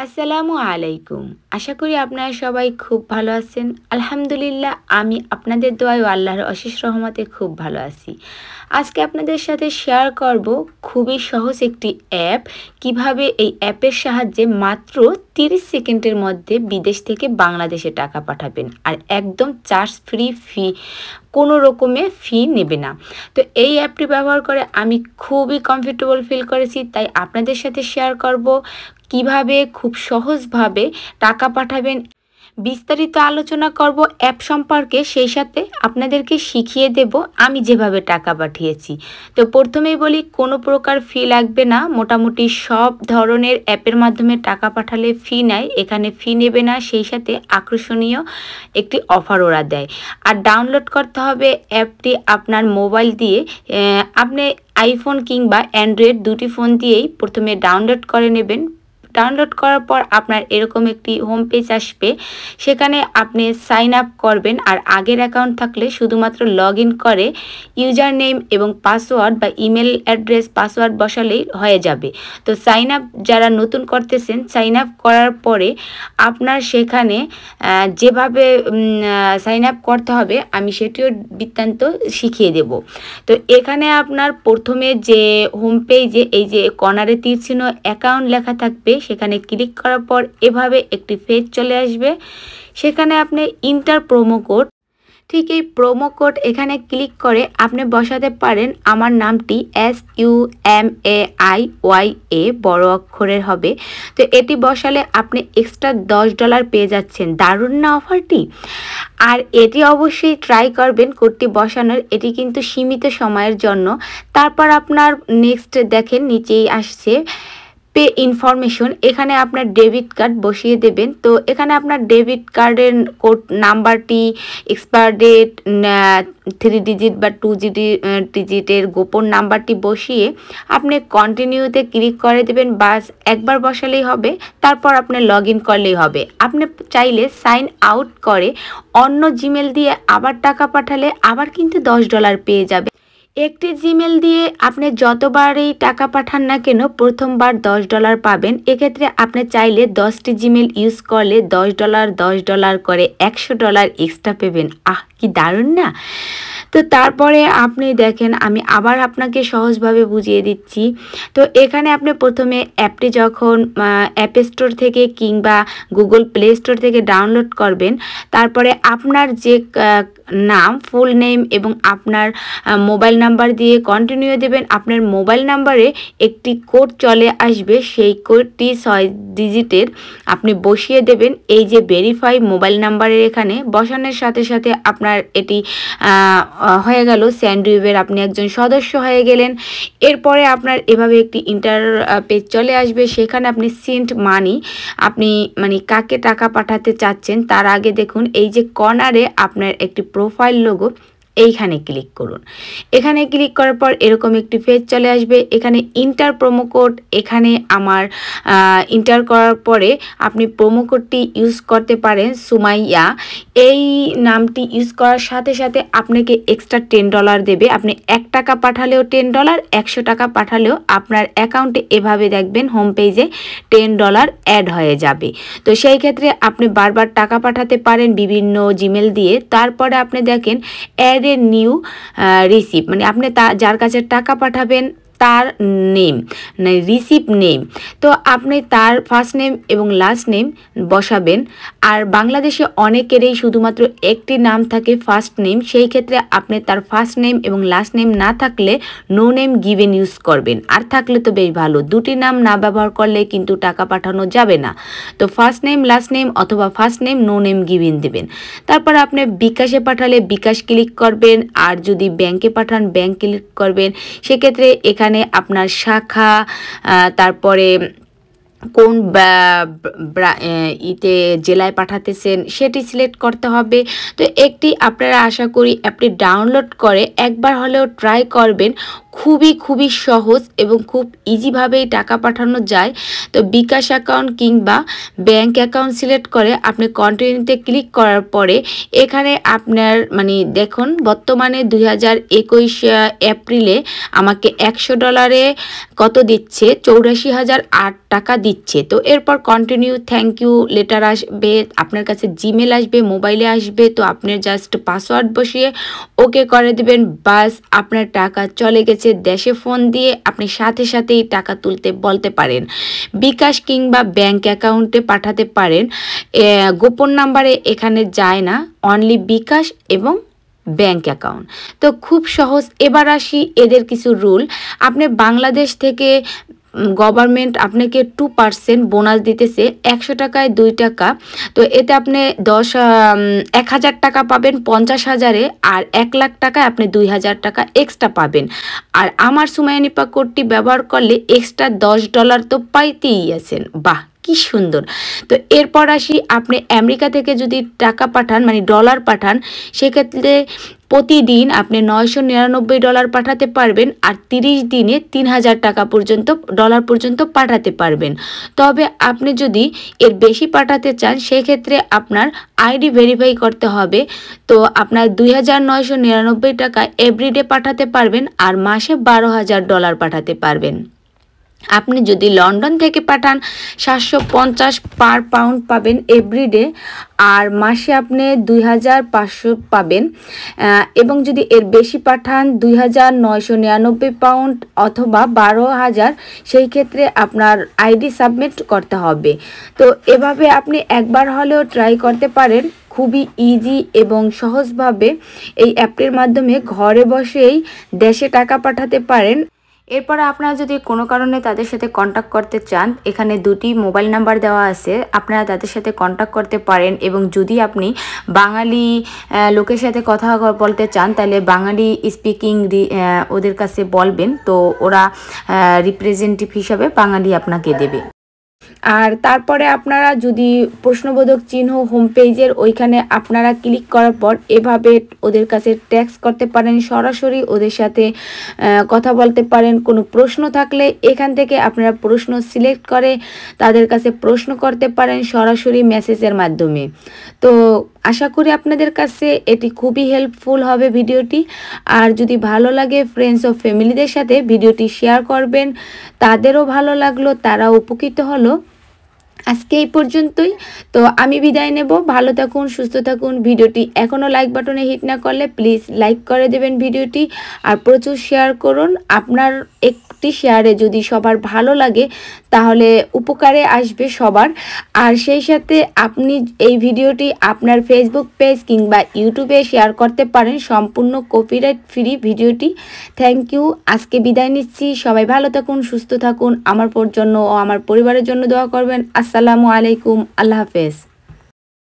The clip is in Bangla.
আসসালামু আলাইকুম আশা করি আপনারা সবাই খুব ভালো আছেন আলহামদুলিল্লাহ আমি আপনাদের দোয়ায় আল্লাহর অশেষ রহমতে খুব ভালো আছি আজকে আপনাদের সাথে শেয়ার করব খুবই সহজ একটি অ্যাপ কিভাবে এই অ্যাপের সাহায্যে মাত্র 30 সেকেন্ডের মধ্যে বিদেশ থেকে বাংলাদেশে টাকা পাঠাবেন আর একদম চার্জ ফ্রি ফি কোনো রকমে ফি নেবে না তো এই অ্যাপটি ব্যবহার করে আমি খুবই কমফর্টেবল ফিল করেছি তাই আপনাদের সাথে শেয়ার করব কিভাবে খুব সহজভাবে টাকা পাঠাবেন বিস্তারিত আলোচনা করব অ্যাপ সম্পর্কে সেই সাথে আপনাদেরকে শিখিয়ে দেব আমি যেভাবে টাকা পাঠিয়েছি তো প্রথমেই বলি কোনো প্রকার ফি লাগবে না মোটামুটি সব ধরনের অ্যাপের মাধ্যমে টাকা পাঠালে ফি নেয় এখানে ফি নেবে না সেই সাথে আকর্ষণীয় একটি অফার ওরা দেয় আর ডাউনলোড করতে হবে অ্যাপটি আপনার মোবাইল দিয়ে আপনি আইফোন কিংবা অ্যান্ড্রয়েড দুটি ফোন দিয়েই প্রথমে ডাউনলোড করে নেবেন ডাউনলোড করার পর আপনার এরকম একটি হোম পেজ আসবে সেখানে আপনি সাইন আপ করবেন আর আগের অ্যাকাউন্ট থাকলে শুধুমাত্র লগ করে ইউজার নেম এবং পাসওয়ার্ড বা ইমেল অ্যাড্রেস পাসওয়ার্ড বসালেই হয়ে যাবে তো সাইন আপ যারা নতুন করতেছেন সাইন আপ করার পরে আপনার সেখানে যেভাবে সাইন আপ করতে হবে আমি সেটিও বৃত্তান্ত শিখিয়ে দেব তো এখানে আপনার প্রথমে যে হোম পেজে এই যে কর্নারে তীর চিহ্ন অ্যাকাউন্ট লেখা থাকবে সেখানে ক্লিক করার পর এভাবে একটি ফেজ চলে আসবে সেখানে আপনি ইন্টার প্রোমো কোড ঠিক এই প্রোমো কোড এখানে ক্লিক করে আপনি বসাতে পারেন আমার নামটি S U M A I Y A বড় অক্ষরের হবে তো এটি বসালে আপনি এক্সট্রা দশ ডলার পেয়ে যাচ্ছেন দারুণ না অফারটি আর এটি অবশ্যই ট্রাই করবেন কোডটি বসানোর এটি কিন্তু সীমিত সময়ের জন্য তারপর আপনার নেক্সট দেখেন নিচেই আসছে পে ইনফরমেশন এখানে আপনার ডেবিট কার্ড বসিয়ে দেবেন তো এখানে আপনার ডেবিট কার্ডের কোড নাম্বারটি এক্সপায়ার ডেট থ্রি ডিজিট বা টু জিডি ডিজিটের গোপন নাম্বারটি বসিয়ে আপনি কন্টিনিউতে ক্লিক করে দেবেন বাস একবার বসালেই হবে তারপর আপনি লগ ইন করলেই হবে আপনি চাইলে সাইন আউট করে অন্য জিমেল দিয়ে আবার টাকা পাঠালে আবার কিন্তু দশ ডলার পেয়ে যাবে একটি জিমেল দিয়ে আপনি যতবারই টাকা পাঠান না কেন প্রথমবার দশ ডলার পাবেন এক্ষেত্রে আপনি চাইলে দশটি জিমেল ইউজ করলে দশ ডলার দশ ডলার করে একশো ডলার এক্সট্রা পেবেন আহ কি দারুণ না তো তারপরে আপনি দেখেন আমি আবার আপনাকে সহজভাবে বুঝিয়ে দিচ্ছি তো এখানে আপনি প্রথমে অ্যাপটি যখন অ্যাপ স্টোর থেকে কিংবা গুগল প্লে স্টোর থেকে ডাউনলোড করবেন তারপরে আপনার যে নাম ফুল নেম এবং আপনার মোবাইল নাম্বার দিয়ে কন্টিনিউ দেবেন আপনার মোবাইল নাম্বারে একটি কোড চলে আসবে সেই কোডটি ছয় ডিজিটের আপনি বসিয়ে দেবেন এই যে ভেরিফাই মোবাইল নাম্বারের এখানে বসানোর সাথে সাথে আপনার এটি হয়ে গেল স্যান্ডউইভের আপনি একজন সদস্য হয়ে গেলেন এরপরে আপনার এভাবে একটি ইন্টার পেজ চলে আসবে সেখানে আপনি সিন্ট মানি আপনি মানে কাকে টাকা পাঠাতে চাচ্ছেন তার আগে দেখুন এই যে কর্নারে আপনার একটি প্রোফাইল লোগো এইখানে ক্লিক করুন এখানে ক্লিক করার পর এরকম একটি পেজ চলে আসবে এখানে ইন্টার প্রোমো কোড এখানে আমার ইন্টার করার পরে আপনি প্রোমো কোডটি ইউজ করতে পারেন সুমাইয়া এই নামটি ইউজ করার সাথে সাথে আপনাকে এক্সট্রা টেন ডলার দেবে আপনি এক টাকা পাঠালেও টেন ডলার একশো টাকা পাঠালেও আপনার অ্যাকাউন্টে এভাবে দেখবেন হোম পেজে টেন ডলার অ্যাড হয়ে যাবে তো সেই ক্ষেত্রে আপনি বারবার টাকা পাঠাতে পারেন বিভিন্ন জিমেল দিয়ে তারপরে আপনি দেখেন অ্যাড ইয়ারের নিউ রিসিপ মানে আপনি তা যার কাছে টাকা পাঠাবেন তার নেম রিসিভ নেম মানে তো আপনি তার ফার্স্ট নেম এবং লাস্ট নেম বসাবেন আর বাংলাদেশে অনেকেরই শুধুমাত্র একটি নাম থাকে ফার্স্ট নেম সেই ক্ষেত্রে আপনি তার ফার্স্ট নেম এবং লাস্ট নেম না থাকলে নো নেম গিভেন ইউজ করবেন আর থাকলে তো বেশ ভালো দুটি নাম না ব্যবহার করলে কিন্তু টাকা পাঠানো যাবে না তো ফার্স্ট নেম লাস্ট নেম অথবা first name no name given দেবেন তারপর আপনি বিকাশে পাঠালে বিকাশ ক্লিক করবেন আর যদি ব্যাংকে পাঠান ব্যাংক ক্লিক করবেন সেক্ষেত্রে এখানে সেখানে আপনার শাখা তারপরে কোন ইতে জেলায় পাঠাতেছেন সেটি সিলেক্ট করতে হবে তো একটি আপনারা আশা করি অ্যাপটি ডাউনলোড করে একবার হলেও ট্রাই করবেন খুবই খুবই সহজ এবং খুব ইজিভাবেই টাকা পাঠানো যায় তো বিকাশ অ্যাকাউন্ট কিংবা ব্যাংক অ্যাকাউন্ট সিলেক্ট করে আপনি কন্টিনিউতে ক্লিক করার পরে এখানে আপনার মানে দেখুন বর্তমানে দুই এপ্রিলে আমাকে একশো ডলারে কত দিচ্ছে চৌরাশি হাজার আট টাকা দিচ্ছে তো এরপর কন্টিনিউ থ্যাংক ইউ লেটার আসবে আপনার কাছে জিমেল আসবে মোবাইলে আসবে তো আপনি জাস্ট পাসওয়ার্ড বসিয়ে ওকে করে দেবেন বাস আপনার টাকা চলে গেছে রয়েছে দেশে ফোন দিয়ে আপনি সাথে সাথেই টাকা তুলতে বলতে পারেন বিকাশ কিংবা ব্যাংক অ্যাকাউন্টে পাঠাতে পারেন গোপন নাম্বারে এখানে যায় না অনলি বিকাশ এবং ব্যাংক অ্যাকাউন্ট তো খুব সহজ এবার আসি এদের কিছু রুল আপনি বাংলাদেশ থেকে গভর্নমেন্ট আপনাকে টু পার্সেন্ট বোনাস দিতেছে একশো টাকায় দুই টাকা তো এতে আপনি দশ এক হাজার টাকা পাবেন পঞ্চাশ হাজারে আর এক লাখ টাকায় আপনি দুই হাজার টাকা এক্সট্রা পাবেন আর আমার সুমায়ানিপা কোডটি ব্যবহার করলে এক্সট্রা দশ ডলার তো পাইতেই আছেন বাহ কি সুন্দর তো এরপর আসি আপনি আমেরিকা থেকে যদি টাকা পাঠান মানে ডলার পাঠান সেক্ষেত্রে প্রতিদিন আপনি নয়শো নিরানব্বই ডলার পাঠাতে পারবেন আর তিরিশ দিনে তিন হাজার টাকা পর্যন্ত ডলার পর্যন্ত পাঠাতে পারবেন তবে আপনি যদি এর বেশি পাঠাতে চান সেক্ষেত্রে আপনার আইডি ভেরিফাই করতে হবে তো আপনার দুই হাজার নয়শো নিরানব্বই টাকা এভরিডে পাঠাতে পারবেন আর মাসে বারো হাজার ডলার পাঠাতে পারবেন আপনি যদি লন্ডন থেকে পাঠান সাতশো পঞ্চাশ পার পাউন্ড পাবেন এভরিডে আর মাসে আপনি দুই হাজার পাঁচশো পাবেন এবং যদি এর বেশি পাঠান দুই হাজার নয়শো নিরানব্বই পাউন্ড অথবা বারো হাজার সেই ক্ষেত্রে আপনার আইডি সাবমিট করতে হবে তো এভাবে আপনি একবার হলেও ট্রাই করতে পারেন খুবই ইজি এবং সহজভাবে এই অ্যাপটির মাধ্যমে ঘরে বসেই দেশে টাকা পাঠাতে পারেন এরপর আপনারা যদি কোনো কারণে তাদের সাথে কন্ট্যাক্ট করতে চান এখানে দুটি মোবাইল নাম্বার দেওয়া আছে আপনারা তাদের সাথে কন্ট্যাক্ট করতে পারেন এবং যদি আপনি বাঙালি লোকের সাথে কথা বলতে চান তাহলে বাঙালি স্পিকিং ওদের কাছে বলবেন তো ওরা রিপ্রেজেন্টেটিভ হিসাবে বাঙালি আপনাকে দেবে আর তারপরে আপনারা যদি প্রশ্নবোধক চিহ্ন হোম পেজের ওইখানে আপনারা ক্লিক করার পর এভাবে ওদের কাছে ট্যাক্স করতে পারেন সরাসরি ওদের সাথে কথা বলতে পারেন কোনো প্রশ্ন থাকলে এখান থেকে আপনারা প্রশ্ন সিলেক্ট করে তাদের কাছে প্রশ্ন করতে পারেন সরাসরি মেসেজের মাধ্যমে তো আশা করি আপনাদের কাছে এটি খুবই হেল্পফুল হবে ভিডিওটি আর যদি ভালো লাগে ফ্রেন্ডস ও ফ্যামিলিদের সাথে ভিডিওটি শেয়ার করবেন তাদেরও ভালো লাগলো তারা উপকৃত হলো আজকে এই পর্যন্তই তো আমি বিদায় নেব ভালো থাকুন সুস্থ থাকুন ভিডিওটি এখনও লাইক বাটনে হিট না করলে প্লিজ লাইক করে দেবেন ভিডিওটি আর প্রচুর শেয়ার করুন আপনার একটি শেয়ারে যদি সবার ভালো লাগে তাহলে উপকারে আসবে সবার আর সেই সাথে আপনি এই ভিডিওটি আপনার ফেসবুক পেজ কিংবা ইউটিউবে শেয়ার করতে পারেন সম্পূর্ণ কপিরাইট ফ্রি ভিডিওটি থ্যাংক ইউ আজকে বিদায় নিচ্ছি সবাই ভালো থাকুন সুস্থ থাকুন আমার জন্য ও আমার পরিবারের জন্য দোয়া করবেন আস السلام عليكم الله حافظ